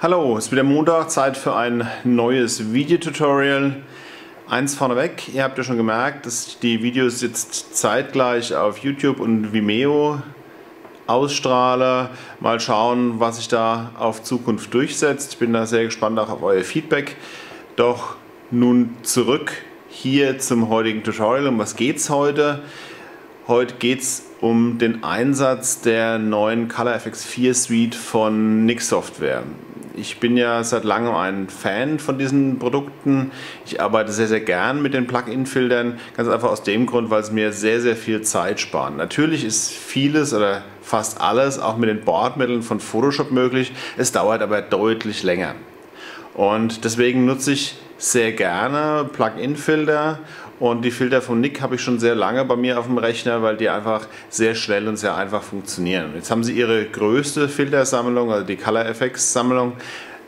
Hallo, es ist wieder Montag, Zeit für ein neues Videotutorial. Eins vorneweg, ihr habt ja schon gemerkt, dass die Videos jetzt zeitgleich auf YouTube und Vimeo ausstrahle. Mal schauen, was sich da auf Zukunft durchsetzt. Ich bin da sehr gespannt auch auf euer Feedback. Doch nun zurück hier zum heutigen Tutorial. Um was geht's heute? Heute geht es um den Einsatz der neuen ColorFX 4 Suite von Nix Software ich bin ja seit langem ein Fan von diesen Produkten. Ich arbeite sehr, sehr gern mit den Plug-in-Filtern, ganz einfach aus dem Grund, weil es mir sehr, sehr viel Zeit sparen. Natürlich ist vieles oder fast alles auch mit den Bordmitteln von Photoshop möglich. Es dauert aber deutlich länger. Und deswegen nutze ich sehr gerne Plug-in-Filter und die Filter von Nick habe ich schon sehr lange bei mir auf dem Rechner, weil die einfach sehr schnell und sehr einfach funktionieren. Jetzt haben sie ihre größte Filtersammlung, also die Color Effects Sammlung,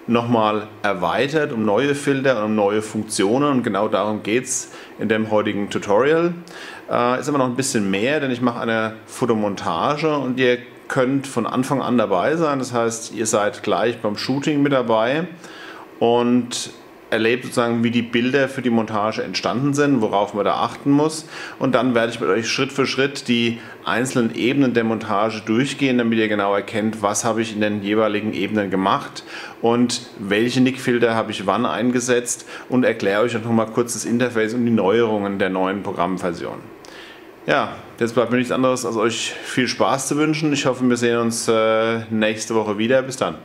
nochmal erweitert um neue Filter und um neue Funktionen und genau darum geht es in dem heutigen Tutorial. Äh, ist aber noch ein bisschen mehr, denn ich mache eine Fotomontage und ihr könnt von Anfang an dabei sein. Das heißt, ihr seid gleich beim Shooting mit dabei und erlebt sozusagen, wie die Bilder für die Montage entstanden sind, worauf man da achten muss. Und dann werde ich mit euch Schritt für Schritt die einzelnen Ebenen der Montage durchgehen, damit ihr genau erkennt, was habe ich in den jeweiligen Ebenen gemacht und welche Nickfilter habe ich wann eingesetzt und erkläre euch dann nochmal kurz das Interface und die Neuerungen der neuen Programmversion. Ja, jetzt bleibt mir nichts anderes, als euch viel Spaß zu wünschen. Ich hoffe, wir sehen uns äh, nächste Woche wieder. Bis dann.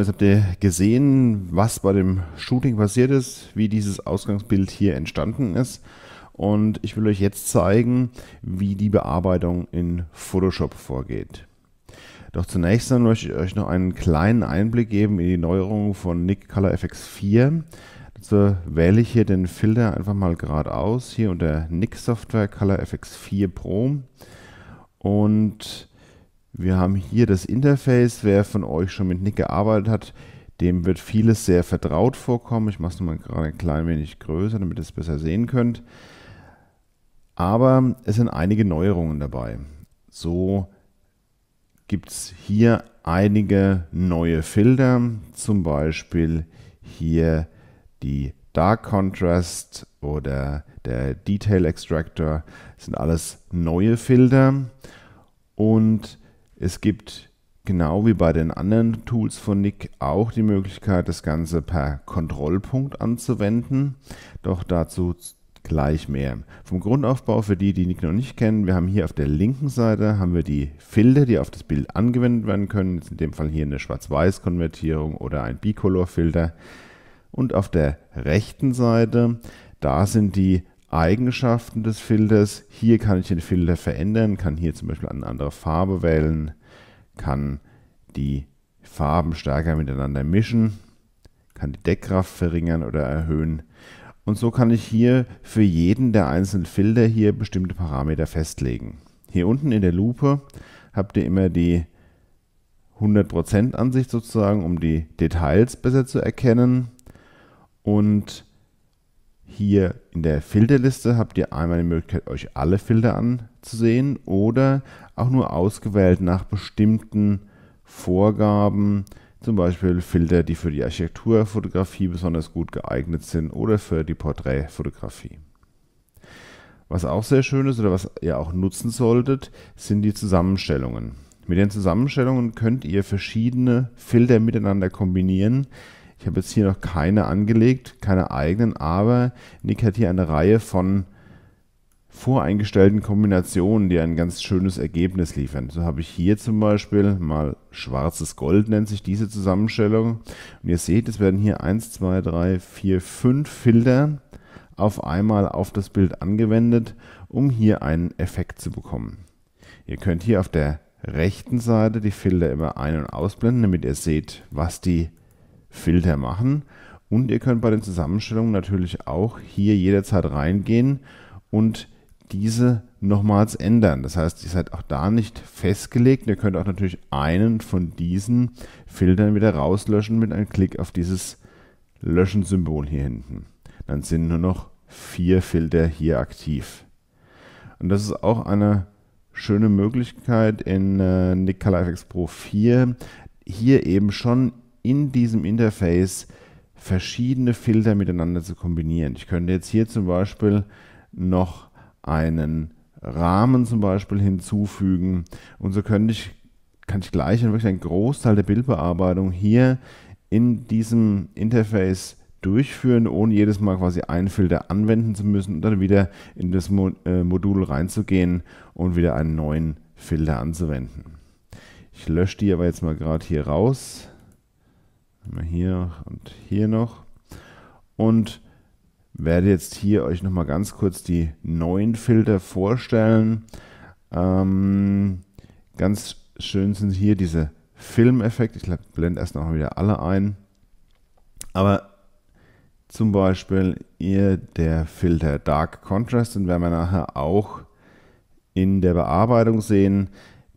Jetzt habt ihr gesehen, was bei dem Shooting passiert ist, wie dieses Ausgangsbild hier entstanden ist. Und ich will euch jetzt zeigen, wie die Bearbeitung in Photoshop vorgeht. Doch zunächst dann möchte ich euch noch einen kleinen Einblick geben in die Neuerungen von Nick Color FX 4. Dazu wähle ich hier den Filter einfach mal gerade aus, hier unter Nick Software Color FX 4 Pro. Und wir haben hier das Interface. Wer von euch schon mit Nick gearbeitet hat, dem wird vieles sehr vertraut vorkommen. Ich mache es nochmal gerade ein klein wenig größer, damit ihr es besser sehen könnt. Aber es sind einige Neuerungen dabei. So gibt es hier einige neue Filter, zum Beispiel hier die Dark Contrast oder der Detail Extractor. Das sind alles neue Filter. Und es gibt genau wie bei den anderen Tools von Nick auch die Möglichkeit, das Ganze per Kontrollpunkt anzuwenden. Doch dazu gleich mehr. Vom Grundaufbau für die, die Nick noch nicht kennen, wir haben hier auf der linken Seite haben wir die Filter, die auf das Bild angewendet werden können. Jetzt in dem Fall hier eine Schwarz-Weiß-Konvertierung oder ein Bicolor-Filter. Und auf der rechten Seite, da sind die Eigenschaften des Filters. Hier kann ich den Filter verändern, kann hier zum Beispiel eine andere Farbe wählen, kann die Farben stärker miteinander mischen, kann die Deckkraft verringern oder erhöhen. Und so kann ich hier für jeden der einzelnen Filter hier bestimmte Parameter festlegen. Hier unten in der Lupe habt ihr immer die 100% Ansicht sozusagen, um die Details besser zu erkennen. Und hier in der Filterliste habt ihr einmal die Möglichkeit, euch alle Filter anzusehen oder auch nur ausgewählt nach bestimmten Vorgaben, zum Beispiel Filter, die für die Architekturfotografie besonders gut geeignet sind oder für die Porträtfotografie. Was auch sehr schön ist oder was ihr auch nutzen solltet, sind die Zusammenstellungen. Mit den Zusammenstellungen könnt ihr verschiedene Filter miteinander kombinieren, ich habe jetzt hier noch keine angelegt, keine eigenen, aber Nick hat hier eine Reihe von voreingestellten Kombinationen, die ein ganz schönes Ergebnis liefern. So habe ich hier zum Beispiel mal schwarzes Gold nennt sich diese Zusammenstellung. Und ihr seht, es werden hier 1, 2, 3, 4, 5 Filter auf einmal auf das Bild angewendet, um hier einen Effekt zu bekommen. Ihr könnt hier auf der rechten Seite die Filter immer ein- und ausblenden, damit ihr seht, was die Filter machen. Und ihr könnt bei den Zusammenstellungen natürlich auch hier jederzeit reingehen und diese nochmals ändern. Das heißt, ihr halt seid auch da nicht festgelegt. Ihr könnt auch natürlich einen von diesen Filtern wieder rauslöschen mit einem Klick auf dieses Löschen-Symbol hier hinten. Dann sind nur noch vier Filter hier aktiv. Und das ist auch eine schöne Möglichkeit in äh, Nick FX Pro 4, hier eben schon in diesem Interface verschiedene Filter miteinander zu kombinieren. Ich könnte jetzt hier zum Beispiel noch einen Rahmen zum Beispiel hinzufügen und so könnte ich, kann ich gleich wirklich einen Großteil der Bildbearbeitung hier in diesem Interface durchführen, ohne jedes Mal quasi einen Filter anwenden zu müssen und dann wieder in das äh, Modul reinzugehen und wieder einen neuen Filter anzuwenden. Ich lösche die aber jetzt mal gerade hier raus. Einmal hier und hier noch. Und werde jetzt hier euch nochmal ganz kurz die neuen Filter vorstellen. Ähm, ganz schön sind hier diese Filmeffekte. Ich blende erst nochmal wieder alle ein. Aber zum Beispiel hier der Filter Dark Contrast, den werden wir nachher auch in der Bearbeitung sehen.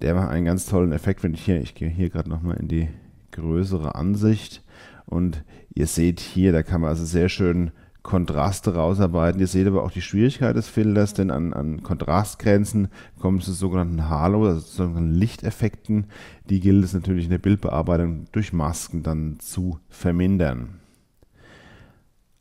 Der macht einen ganz tollen Effekt, wenn ich hier, ich gehe hier gerade nochmal in die größere Ansicht. Und ihr seht hier, da kann man also sehr schön Kontraste rausarbeiten. Ihr seht aber auch die Schwierigkeit des Filters, denn an, an Kontrastgrenzen kommen zu sogenannten Halo, also zu sogenannten Lichteffekten. Die gilt es natürlich in der Bildbearbeitung durch Masken dann zu vermindern.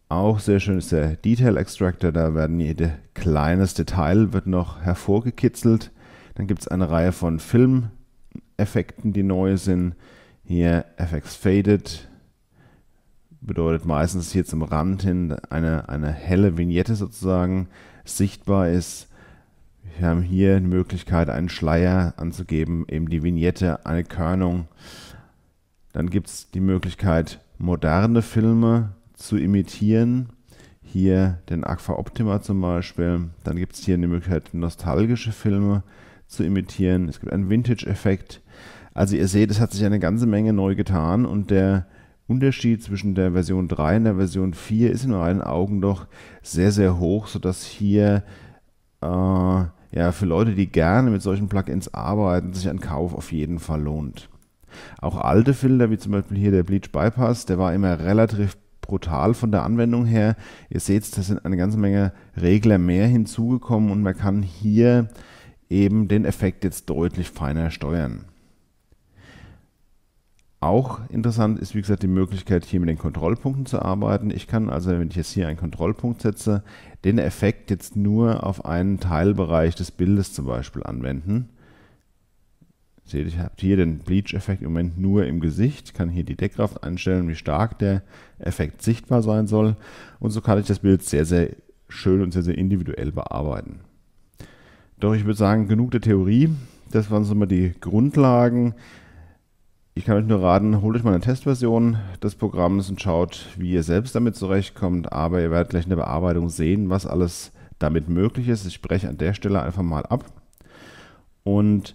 Auch sehr schön ist der Detail Extractor, da werden jede kleines Detail wird noch hervorgekitzelt. Dann gibt es eine Reihe von Filmeffekten, die neu sind. Hier FX Faded bedeutet meistens hier zum Rand hin eine, eine helle Vignette sozusagen sichtbar ist. Wir haben hier die Möglichkeit, einen Schleier anzugeben, eben die Vignette, eine Körnung. Dann gibt es die Möglichkeit, moderne Filme zu imitieren. Hier den Aqua Optima zum Beispiel. Dann gibt es hier die Möglichkeit, nostalgische Filme zu imitieren. Es gibt einen Vintage-Effekt. Also ihr seht, es hat sich eine ganze Menge neu getan und der Unterschied zwischen der Version 3 und der Version 4 ist in meinen Augen doch sehr, sehr hoch, sodass hier äh, ja, für Leute, die gerne mit solchen Plugins arbeiten, sich ein Kauf auf jeden Fall lohnt. Auch alte Filter, wie zum Beispiel hier der Bleach Bypass, der war immer relativ brutal von der Anwendung her. Ihr seht, da sind eine ganze Menge Regler mehr hinzugekommen und man kann hier eben den Effekt jetzt deutlich feiner steuern. Auch interessant ist, wie gesagt, die Möglichkeit, hier mit den Kontrollpunkten zu arbeiten. Ich kann also, wenn ich jetzt hier einen Kontrollpunkt setze, den Effekt jetzt nur auf einen Teilbereich des Bildes zum Beispiel anwenden. Seht, ich habe hier den Bleach-Effekt im Moment nur im Gesicht, kann hier die Deckkraft einstellen, wie stark der Effekt sichtbar sein soll. Und so kann ich das Bild sehr, sehr schön und sehr, sehr individuell bearbeiten. Doch ich würde sagen, genug der Theorie. Das waren so mal die Grundlagen, ich kann euch nur raten, holt euch mal eine Testversion des Programms und schaut, wie ihr selbst damit zurechtkommt. Aber ihr werdet gleich in der Bearbeitung sehen, was alles damit möglich ist. Ich spreche an der Stelle einfach mal ab. Und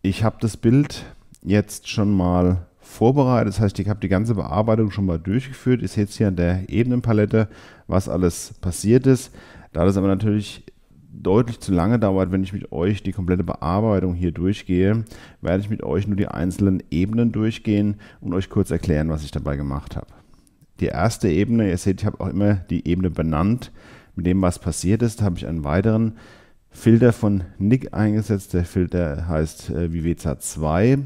ich habe das Bild jetzt schon mal vorbereitet. Das heißt, ich habe die ganze Bearbeitung schon mal durchgeführt. Ihr seht hier an der Ebenenpalette, was alles passiert ist. Da das aber natürlich deutlich zu lange dauert, wenn ich mit euch die komplette Bearbeitung hier durchgehe, werde ich mit euch nur die einzelnen Ebenen durchgehen und euch kurz erklären, was ich dabei gemacht habe. Die erste Ebene, ihr seht, ich habe auch immer die Ebene benannt. Mit dem, was passiert ist, habe ich einen weiteren Filter von Nick eingesetzt. Der Filter heißt äh, Viveca 2.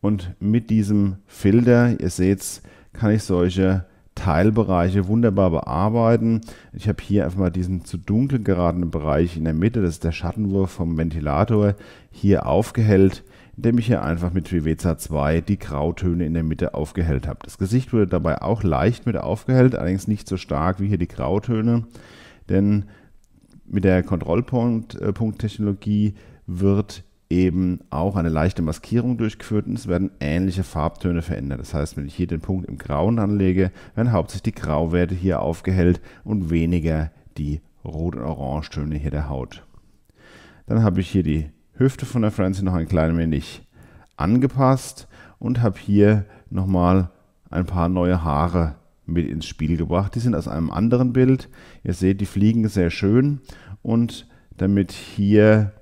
Und mit diesem Filter, ihr seht es, kann ich solche Teilbereiche wunderbar bearbeiten. Ich habe hier einfach mal diesen zu dunkel geratenen Bereich in der Mitte, das ist der Schattenwurf vom Ventilator, hier aufgehellt, indem ich hier einfach mit Viveca 2 die Grautöne in der Mitte aufgehellt habe. Das Gesicht wurde dabei auch leicht mit aufgehellt, allerdings nicht so stark wie hier die Grautöne, denn mit der Kontrollpunkt-Technologie äh, wird eben auch eine leichte Maskierung durchgeführt und es werden ähnliche Farbtöne verändert. Das heißt, wenn ich hier den Punkt im Grauen anlege, werden hauptsächlich die Grauwerte hier aufgehellt und weniger die Rot- und Orangetöne hier der Haut. Dann habe ich hier die Hüfte von der Francie noch ein klein wenig angepasst und habe hier nochmal ein paar neue Haare mit ins Spiel gebracht. Die sind aus einem anderen Bild. Ihr seht, die fliegen sehr schön und damit hier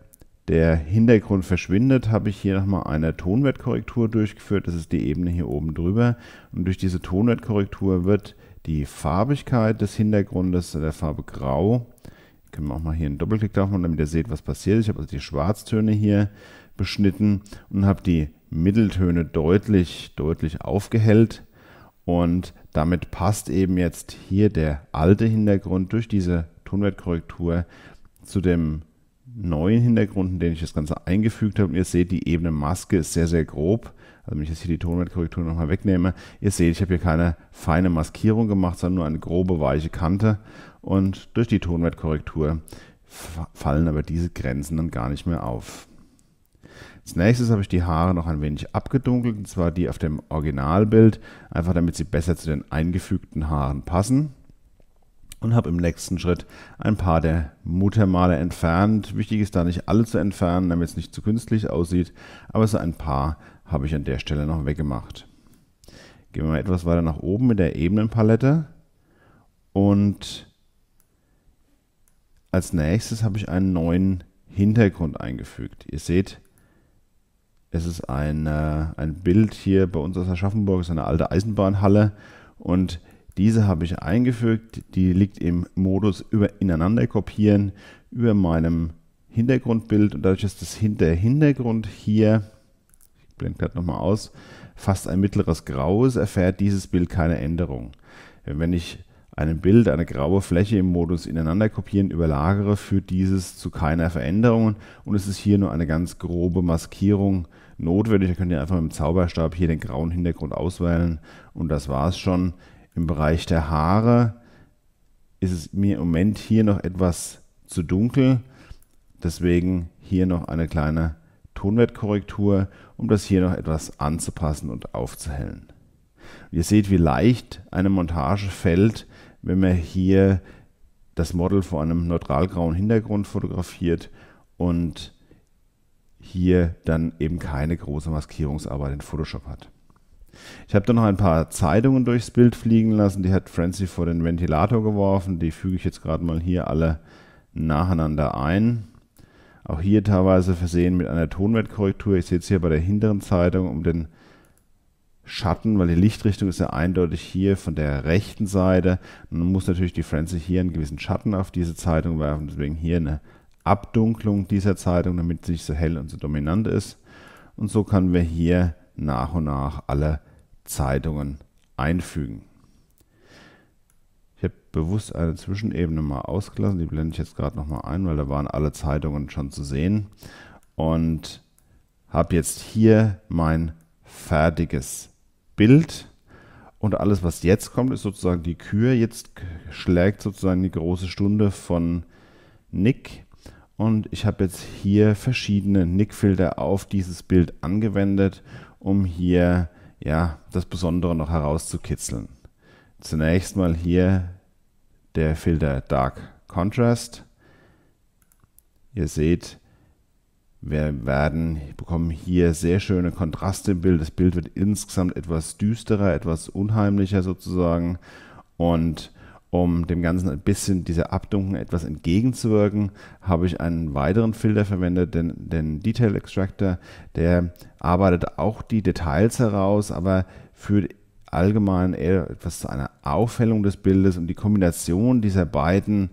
der Hintergrund verschwindet, habe ich hier nochmal eine Tonwertkorrektur durchgeführt. Das ist die Ebene hier oben drüber. Und durch diese Tonwertkorrektur wird die Farbigkeit des Hintergrundes äh, der Farbe Grau, können wir auch mal hier einen Doppelklick drauf machen, damit ihr seht, was passiert. Ich habe also die Schwarztöne hier beschnitten und habe die Mitteltöne deutlich, deutlich aufgehellt. Und damit passt eben jetzt hier der alte Hintergrund durch diese Tonwertkorrektur zu dem neuen Hintergrund, in den ich das Ganze eingefügt habe. Und ihr seht, die Ebene Maske ist sehr, sehr grob. Also wenn ich jetzt hier die Tonwertkorrektur nochmal wegnehme, ihr seht, ich habe hier keine feine Maskierung gemacht, sondern nur eine grobe, weiche Kante. Und durch die Tonwertkorrektur fallen aber diese Grenzen dann gar nicht mehr auf. Als nächstes habe ich die Haare noch ein wenig abgedunkelt, und zwar die auf dem Originalbild, einfach damit sie besser zu den eingefügten Haaren passen und habe im nächsten Schritt ein paar der Muttermale entfernt. Wichtig ist da nicht alle zu entfernen, damit es nicht zu künstlich aussieht, aber so ein paar habe ich an der Stelle noch weggemacht. Gehen wir mal etwas weiter nach oben mit der Ebenenpalette und als nächstes habe ich einen neuen Hintergrund eingefügt. Ihr seht, es ist ein, äh, ein Bild hier bei uns aus Aschaffenburg, es ist eine alte Eisenbahnhalle und diese habe ich eingefügt, die liegt im Modus über ineinander kopieren über meinem Hintergrundbild und dadurch ist das Hinter Hintergrund hier, ich blende gerade nochmal aus, fast ein mittleres Graues, erfährt dieses Bild keine Änderung. Wenn ich ein Bild eine graue Fläche im Modus ineinander kopieren überlagere, führt dieses zu keiner Veränderung und es ist hier nur eine ganz grobe Maskierung notwendig. Da könnt ihr einfach mit dem Zauberstab hier den grauen Hintergrund auswählen und das war es schon. Im Bereich der Haare ist es mir im Moment hier noch etwas zu dunkel. Deswegen hier noch eine kleine Tonwertkorrektur, um das hier noch etwas anzupassen und aufzuhellen. ihr seht, wie leicht eine Montage fällt, wenn man hier das Model vor einem neutralgrauen Hintergrund fotografiert und hier dann eben keine große Maskierungsarbeit in Photoshop hat. Ich habe da noch ein paar Zeitungen durchs Bild fliegen lassen. Die hat Francie vor den Ventilator geworfen. Die füge ich jetzt gerade mal hier alle nacheinander ein. Auch hier teilweise versehen mit einer Tonwertkorrektur. Ich sehe jetzt hier bei der hinteren Zeitung um den Schatten, weil die Lichtrichtung ist ja eindeutig hier von der rechten Seite. man muss natürlich die Frenzy hier einen gewissen Schatten auf diese Zeitung werfen. Deswegen hier eine Abdunklung dieser Zeitung, damit sie nicht so hell und so dominant ist. Und so können wir hier nach und nach alle Zeitungen einfügen. Ich habe bewusst eine Zwischenebene mal ausgelassen, die blende ich jetzt gerade nochmal ein, weil da waren alle Zeitungen schon zu sehen. Und habe jetzt hier mein fertiges Bild. Und alles, was jetzt kommt, ist sozusagen die Kür. Jetzt schlägt sozusagen die große Stunde von Nick. Und ich habe jetzt hier verschiedene Nick-Filter auf dieses Bild angewendet um hier ja, das Besondere noch herauszukitzeln. Zunächst mal hier der Filter Dark Contrast. Ihr seht, wir werden, bekommen hier sehr schöne Kontraste im Bild. Das Bild wird insgesamt etwas düsterer, etwas unheimlicher sozusagen. Und um dem Ganzen ein bisschen dieser Abdunken etwas entgegenzuwirken, habe ich einen weiteren Filter verwendet, den, den Detail Extractor. Der arbeitet auch die Details heraus, aber führt allgemein eher etwas zu einer Aufhellung des Bildes und die Kombination dieser beiden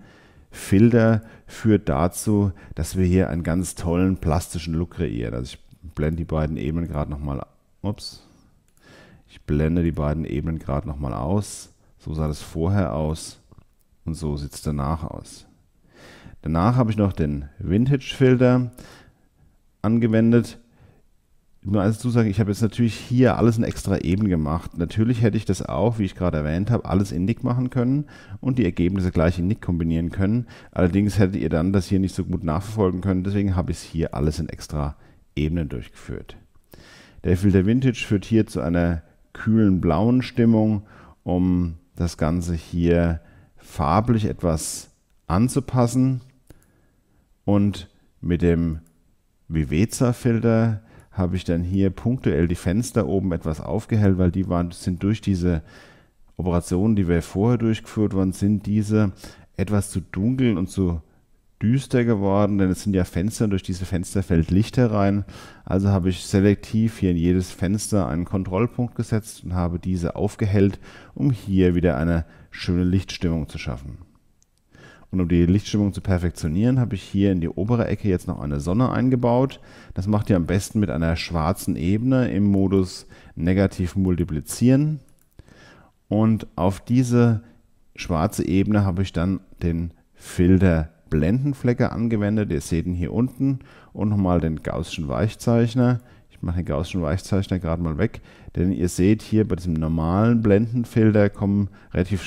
Filter führt dazu, dass wir hier einen ganz tollen plastischen Look kreieren. Also ich blende die beiden Ebenen gerade nochmal ups. Ich blende die beiden Ebenen gerade nochmal aus. So sah das vorher aus und so sieht es danach aus. Danach habe ich noch den Vintage-Filter angewendet. Ich muss Nur dazu sagen, ich habe jetzt natürlich hier alles in extra eben gemacht. Natürlich hätte ich das auch, wie ich gerade erwähnt habe, alles in Nick machen können und die Ergebnisse gleich in Nick kombinieren können. Allerdings hättet ihr dann das hier nicht so gut nachverfolgen können. Deswegen habe ich es hier alles in extra Ebenen durchgeführt. Der Filter Vintage führt hier zu einer kühlen blauen Stimmung, um das Ganze hier farblich etwas anzupassen. Und mit dem viveza filter habe ich dann hier punktuell die Fenster oben etwas aufgehellt, weil die waren, sind durch diese Operationen, die wir vorher durchgeführt haben, sind diese etwas zu dunkel und zu düster geworden, denn es sind ja Fenster und durch diese Fenster fällt Licht herein. Also habe ich selektiv hier in jedes Fenster einen Kontrollpunkt gesetzt und habe diese aufgehellt, um hier wieder eine schöne Lichtstimmung zu schaffen. Und um die Lichtstimmung zu perfektionieren, habe ich hier in die obere Ecke jetzt noch eine Sonne eingebaut. Das macht ihr am besten mit einer schwarzen Ebene im Modus negativ multiplizieren. Und auf diese schwarze Ebene habe ich dann den Filter Blendenflecker angewendet. Ihr seht ihn hier unten und nochmal den Gaußschen Weichzeichner. Ich mache den Gaußschen Weichzeichner gerade mal weg, denn ihr seht hier bei diesem normalen Blendenfilter kommen relativ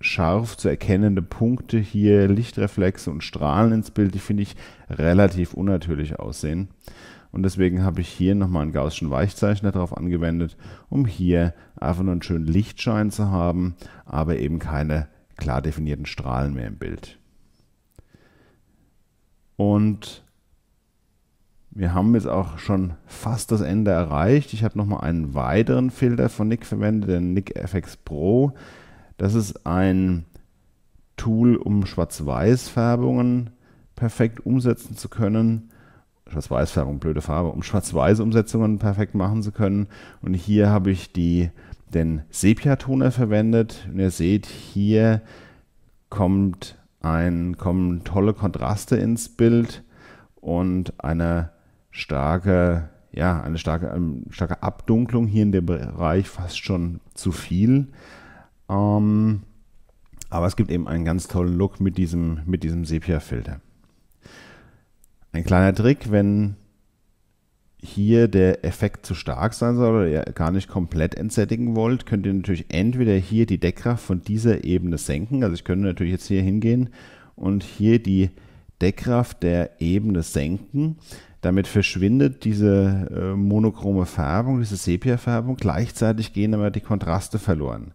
scharf zu erkennende Punkte hier, Lichtreflexe und Strahlen ins Bild, die finde ich relativ unnatürlich aussehen. Und deswegen habe ich hier nochmal einen Gaußschen Weichzeichner drauf angewendet, um hier einfach nur einen schönen Lichtschein zu haben, aber eben keine klar definierten Strahlen mehr im Bild. Und wir haben jetzt auch schon fast das Ende erreicht. Ich habe nochmal einen weiteren Filter von Nick verwendet, den Nick FX Pro. Das ist ein Tool, um Schwarz-Weiß-Färbungen perfekt umsetzen zu können. Schwarz-Weiß-Färbung, blöde Farbe, um Schwarz-Weiß-Umsetzungen perfekt machen zu können. Und hier habe ich die, den Sepia-Toner verwendet. Und ihr seht, hier kommt ein, kommen tolle Kontraste ins Bild und eine starke, ja, eine starke, eine ähm, starke Abdunklung hier in dem Bereich fast schon zu viel. Ähm, aber es gibt eben einen ganz tollen Look mit diesem, mit diesem Sepia-Filter. Ein kleiner Trick, wenn hier der Effekt zu stark sein soll oder ihr gar nicht komplett entsättigen wollt, könnt ihr natürlich entweder hier die Deckkraft von dieser Ebene senken. Also ich könnte natürlich jetzt hier hingehen und hier die Deckkraft der Ebene senken. Damit verschwindet diese äh, monochrome Färbung, diese Sepia-Färbung. Gleichzeitig gehen aber die Kontraste verloren.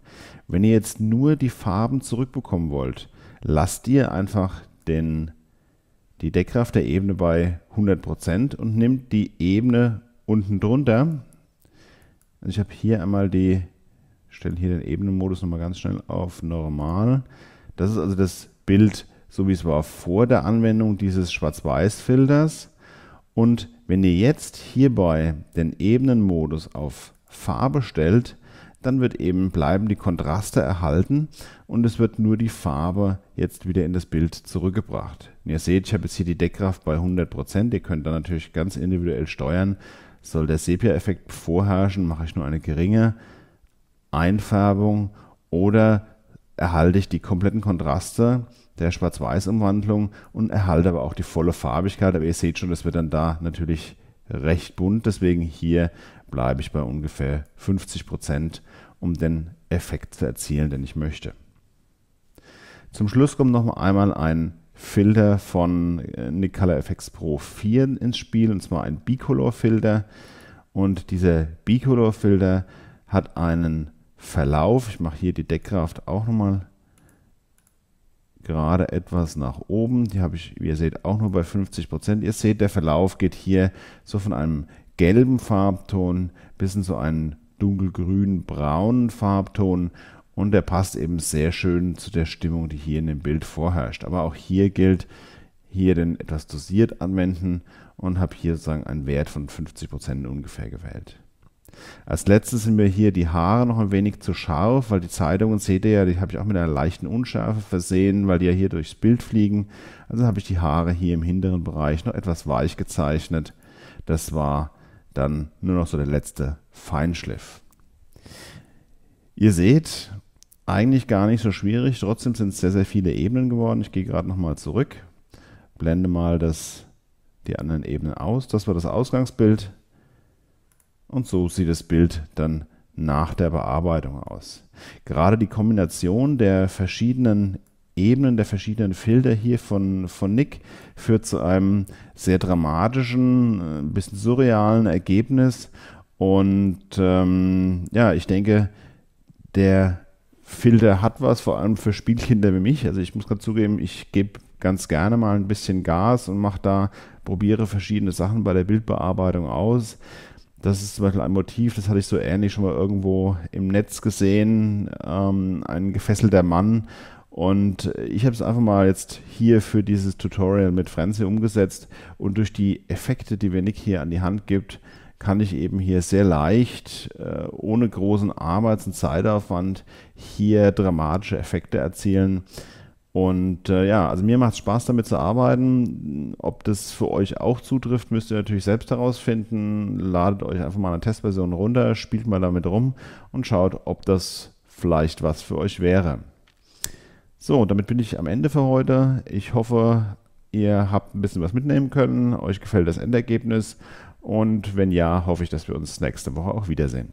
Wenn ihr jetzt nur die Farben zurückbekommen wollt, lasst ihr einfach den die Deckkraft der Ebene bei 100% und nimmt die Ebene unten drunter. Also ich habe hier einmal die, stelle hier den Ebenenmodus nochmal ganz schnell auf normal. Das ist also das Bild, so wie es war vor der Anwendung dieses Schwarz-Weiß-Filters. Und wenn ihr jetzt hierbei den Ebenenmodus auf Farbe stellt, dann wird eben bleiben die Kontraste erhalten und es wird nur die Farbe jetzt wieder in das Bild zurückgebracht. Und ihr seht, ich habe jetzt hier die Deckkraft bei 100%. Ihr könnt dann natürlich ganz individuell steuern. Soll der Sepia-Effekt vorherrschen, mache ich nur eine geringe Einfärbung oder erhalte ich die kompletten Kontraste der Schwarz-Weiß-Umwandlung und erhalte aber auch die volle Farbigkeit. Aber ihr seht schon, das wird dann da natürlich recht bunt. Deswegen hier bleibe ich bei ungefähr 50 Prozent um den Effekt zu erzielen, den ich möchte. Zum Schluss kommt noch einmal ein Filter von äh, Nick Color Pro 4 ins Spiel, und zwar ein Bicolor-Filter. Und dieser Bicolor-Filter hat einen Verlauf. Ich mache hier die Deckkraft auch nochmal gerade etwas nach oben. Die habe ich, wie ihr seht, auch nur bei 50%. Prozent. Ihr seht, der Verlauf geht hier so von einem gelben Farbton bis in so einen dunkelgrün-braunen Farbton und der passt eben sehr schön zu der Stimmung, die hier in dem Bild vorherrscht. Aber auch hier gilt, hier den etwas dosiert anwenden und habe hier sozusagen einen Wert von 50% ungefähr gewählt. Als letztes sind mir hier die Haare noch ein wenig zu scharf, weil die Zeitungen, seht ihr ja, die habe ich auch mit einer leichten Unschärfe versehen, weil die ja hier durchs Bild fliegen. Also habe ich die Haare hier im hinteren Bereich noch etwas weich gezeichnet. Das war dann nur noch so der letzte Feinschliff. Ihr seht, eigentlich gar nicht so schwierig, trotzdem sind es sehr, sehr viele Ebenen geworden. Ich gehe gerade nochmal zurück, blende mal das, die anderen Ebenen aus. Das war das Ausgangsbild und so sieht das Bild dann nach der Bearbeitung aus. Gerade die Kombination der verschiedenen Ebenen der verschiedenen Filter hier von, von Nick führt zu einem sehr dramatischen, ein äh, bisschen surrealen Ergebnis. Und ähm, ja, ich denke, der Filter hat was, vor allem für Spielkinder wie mich. Also ich muss gerade zugeben, ich gebe ganz gerne mal ein bisschen Gas und mache da, probiere verschiedene Sachen bei der Bildbearbeitung aus. Das ist zum Beispiel ein Motiv, das hatte ich so ähnlich schon mal irgendwo im Netz gesehen. Ähm, ein gefesselter Mann und äh, ich habe es einfach mal jetzt hier für dieses Tutorial mit Frenzy umgesetzt und durch die Effekte, die mir Nick hier an die Hand gibt, kann ich eben hier sehr leicht, äh, ohne großen Arbeits- und Zeitaufwand, hier dramatische Effekte erzielen. Und äh, ja, also mir macht es Spaß damit zu arbeiten. Ob das für euch auch zutrifft, müsst ihr natürlich selbst herausfinden. Ladet euch einfach mal eine Testversion runter, spielt mal damit rum und schaut, ob das vielleicht was für euch wäre. So, damit bin ich am Ende für heute. Ich hoffe, ihr habt ein bisschen was mitnehmen können, euch gefällt das Endergebnis und wenn ja, hoffe ich, dass wir uns nächste Woche auch wiedersehen.